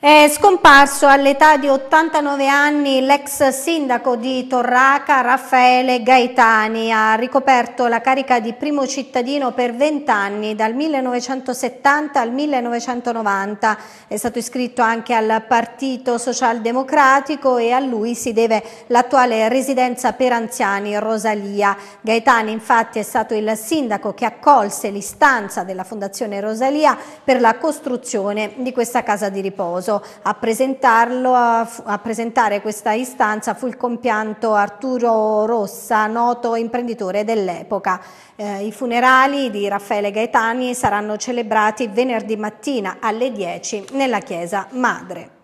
È scomparso all'età di 89 anni l'ex sindaco di Torraca Raffaele Gaetani. Ha ricoperto la carica di primo cittadino per 20 anni, dal 1970 al 1990. È stato iscritto anche al Partito Socialdemocratico e a lui si deve l'attuale residenza per anziani Rosalia. Gaetani infatti è stato il sindaco che accolse l'istanza della Fondazione Rosalia per la costruzione di questa casa di riposo prezioso. A, a, a presentare questa istanza fu il compianto Arturo Rossa, noto imprenditore dell'epoca. Eh, I funerali di Raffaele Gaetani saranno celebrati venerdì mattina alle 10 nella chiesa Madre.